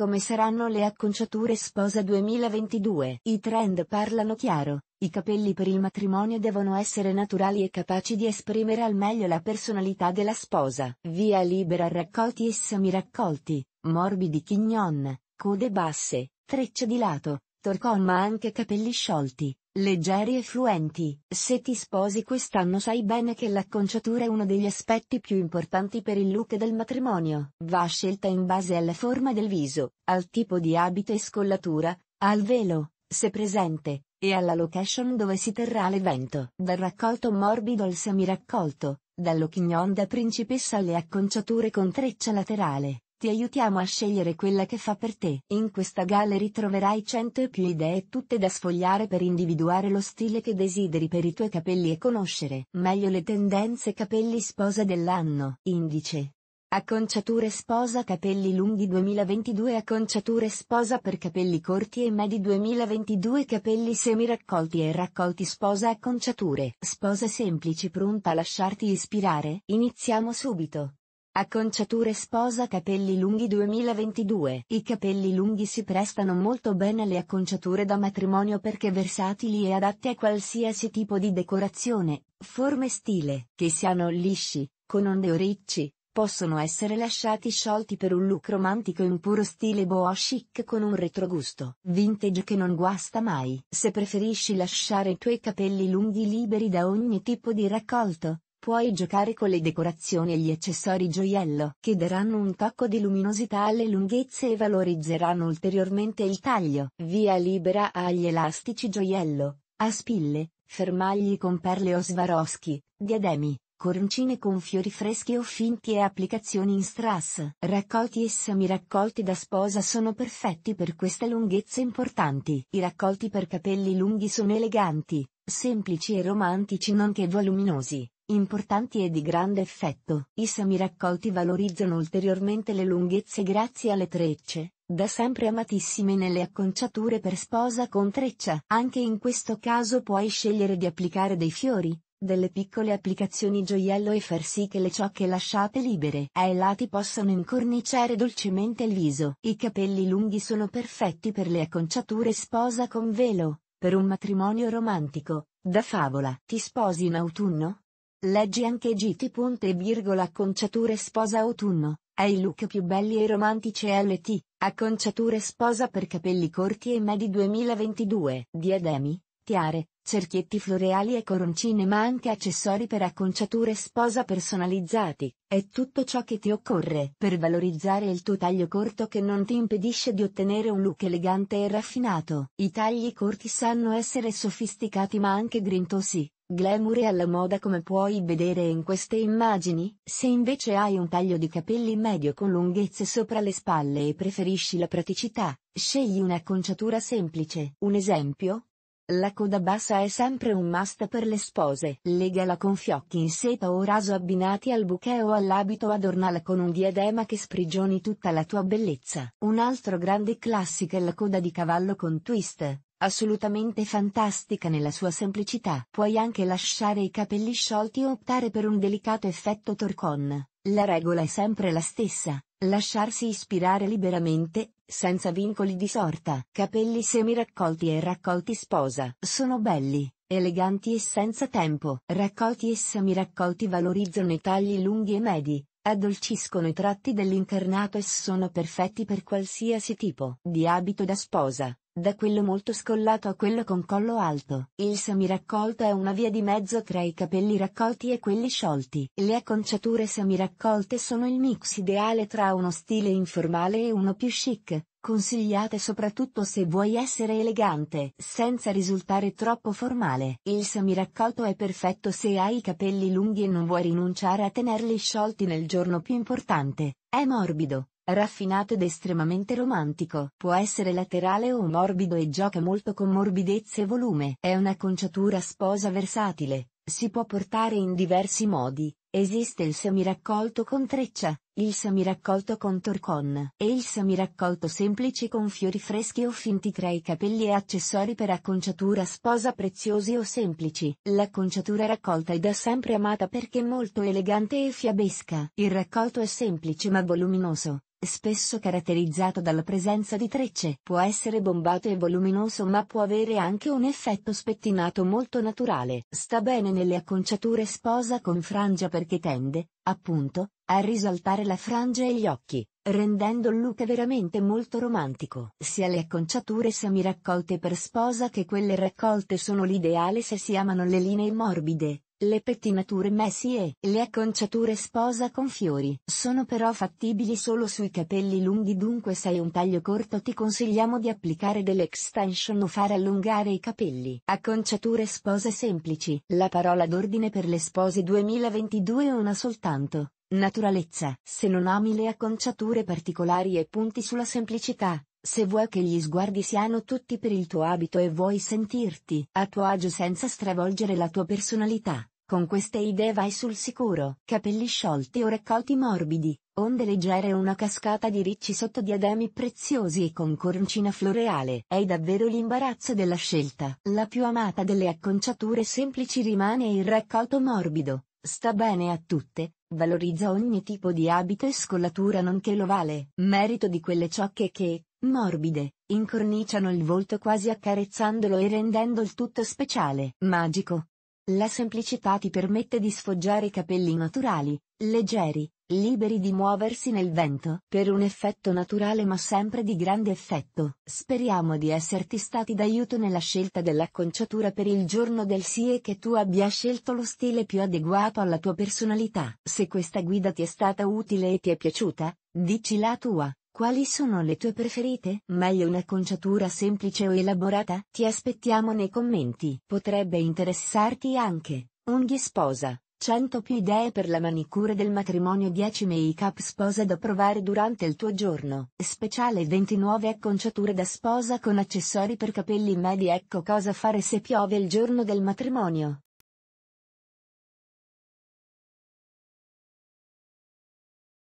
Come saranno le acconciature sposa 2022? I trend parlano chiaro, i capelli per il matrimonio devono essere naturali e capaci di esprimere al meglio la personalità della sposa. Via libera raccolti e semiraccolti, morbidi chignon, code basse, trecce di lato, torcon ma anche capelli sciolti, Leggeri e fluenti, se ti sposi quest'anno sai bene che l'acconciatura è uno degli aspetti più importanti per il look del matrimonio. Va scelta in base alla forma del viso, al tipo di abito e scollatura, al velo, se presente, e alla location dove si terrà l'evento. Dal raccolto morbido al semiraccolto, dall'ochignon da principessa alle acconciature con treccia laterale, ti aiutiamo a scegliere quella che fa per te. In questa gallery troverai cento e più idee tutte da sfogliare per individuare lo stile che desideri per i tuoi capelli e conoscere meglio le tendenze capelli sposa dell'anno. Indice Acconciature sposa capelli lunghi 2022 Acconciature sposa per capelli corti e medi 2022 Capelli semi raccolti e raccolti sposa Acconciature sposa semplici pronta a lasciarti ispirare? Iniziamo subito! Acconciature sposa capelli lunghi 2022 I capelli lunghi si prestano molto bene alle acconciature da matrimonio perché versatili e adatte a qualsiasi tipo di decorazione, forma e stile, che siano lisci, con onde o ricci, possono essere lasciati sciolti per un look romantico in puro stile boho chic con un retrogusto vintage che non guasta mai. Se preferisci lasciare i tuoi capelli lunghi liberi da ogni tipo di raccolto, Puoi giocare con le decorazioni e gli accessori gioiello che daranno un tocco di luminosità alle lunghezze e valorizzeranno ulteriormente il taglio. Via libera agli elastici gioiello, a spille, fermagli con perle o svaroschi, diademi, coroncine con fiori freschi o finti e applicazioni in strass. Raccolti e semiraccolti da sposa sono perfetti per queste lunghezze importanti. I raccolti per capelli lunghi sono eleganti, semplici e romantici nonché voluminosi importanti e di grande effetto. I semi raccolti valorizzano ulteriormente le lunghezze grazie alle trecce, da sempre amatissime nelle acconciature per sposa con treccia. Anche in questo caso puoi scegliere di applicare dei fiori, delle piccole applicazioni gioiello e far sì che le ciocche lasciate libere ai lati possano incorniciare dolcemente il viso. I capelli lunghi sono perfetti per le acconciature sposa con velo, per un matrimonio romantico, da favola. Ti sposi in autunno? Leggi anche GT. Ponte virgola acconciature sposa autunno, è il look più belli e romantici LT, acconciature sposa per capelli corti e medi 2022, diademi, tiare, cerchietti floreali e coroncine ma anche accessori per acconciature sposa personalizzati, è tutto ciò che ti occorre per valorizzare il tuo taglio corto che non ti impedisce di ottenere un look elegante e raffinato. I tagli corti sanno essere sofisticati ma anche grintosi, Glamour è alla moda come puoi vedere in queste immagini, se invece hai un taglio di capelli medio con lunghezze sopra le spalle e preferisci la praticità, scegli un'acconciatura semplice. Un esempio? La coda bassa è sempre un must per le spose. Legala con fiocchi in seta o raso abbinati al bouquet o all'abito adornala con un diadema che sprigioni tutta la tua bellezza. Un altro grande classico è la coda di cavallo con twist, assolutamente fantastica nella sua semplicità. Puoi anche lasciare i capelli sciolti o optare per un delicato effetto torcon. La regola è sempre la stessa, lasciarsi ispirare liberamente, senza vincoli di sorta. Capelli semi raccolti e raccolti sposa. Sono belli, eleganti e senza tempo. Raccolti e semi raccolti valorizzano i tagli lunghi e medi, addolciscono i tratti dell'incarnato e sono perfetti per qualsiasi tipo di abito da sposa da quello molto scollato a quello con collo alto. Il semiraccolto è una via di mezzo tra i capelli raccolti e quelli sciolti. Le acconciature semiraccolte sono il mix ideale tra uno stile informale e uno più chic, consigliate soprattutto se vuoi essere elegante, senza risultare troppo formale. Il semiraccolto è perfetto se hai i capelli lunghi e non vuoi rinunciare a tenerli sciolti nel giorno più importante. È morbido, Raffinato ed estremamente romantico, può essere laterale o morbido e gioca molto con morbidezza e volume. È una conciatura sposa versatile, si può portare in diversi modi. Esiste il semiraccolto con treccia, il semiraccolto con torcon e il semiraccolto semplice con fiori freschi o finti tra i capelli e accessori per acconciatura sposa preziosi o semplici. L'acconciatura raccolta è da sempre amata perché molto elegante e fiabesca. Il raccolto è semplice ma voluminoso, spesso caratterizzato dalla presenza di trecce. Può essere bombato e voluminoso ma può avere anche un effetto spettinato molto naturale. Sta bene nelle acconciature sposa con frangia perché tende, appunto, a risaltare la frangia e gli occhi, rendendo il look veramente molto romantico. Sia le acconciature semi raccolte per sposa che quelle raccolte sono l'ideale se si amano le linee morbide, le pettinature messi e le acconciature sposa con fiori sono però fattibili solo sui capelli lunghi dunque se hai un taglio corto ti consigliamo di applicare delle extension o far allungare i capelli. Acconciature spose semplici. La parola d'ordine per le spose 2022 è una soltanto. Naturalezza. Se non ami le acconciature particolari e punti sulla semplicità, se vuoi che gli sguardi siano tutti per il tuo abito e vuoi sentirti a tuo agio senza stravolgere la tua personalità, con queste idee vai sul sicuro. Capelli sciolti o raccolti morbidi, onde leggere una cascata di ricci sotto diademi preziosi e con coroncina floreale. È davvero l'imbarazzo della scelta. La più amata delle acconciature semplici rimane il raccolto morbido. Sta bene a tutte, valorizza ogni tipo di abito e scollatura nonché lo vale. Merito di quelle ciocche che, Morbide, incorniciano il volto quasi accarezzandolo e rendendo il tutto speciale, magico. La semplicità ti permette di sfoggiare i capelli naturali, leggeri, liberi di muoversi nel vento, per un effetto naturale ma sempre di grande effetto. Speriamo di esserti stati d'aiuto nella scelta dell'acconciatura per il giorno del sì e che tu abbia scelto lo stile più adeguato alla tua personalità. Se questa guida ti è stata utile e ti è piaciuta, dici la tua. Quali sono le tue preferite? Meglio un'acconciatura semplice o elaborata? Ti aspettiamo nei commenti. Potrebbe interessarti anche unghie sposa. 100 più idee per la manicura del matrimonio 10 make-up sposa da provare durante il tuo giorno. Speciale 29 acconciature da sposa con accessori per capelli medi ecco cosa fare se piove il giorno del matrimonio.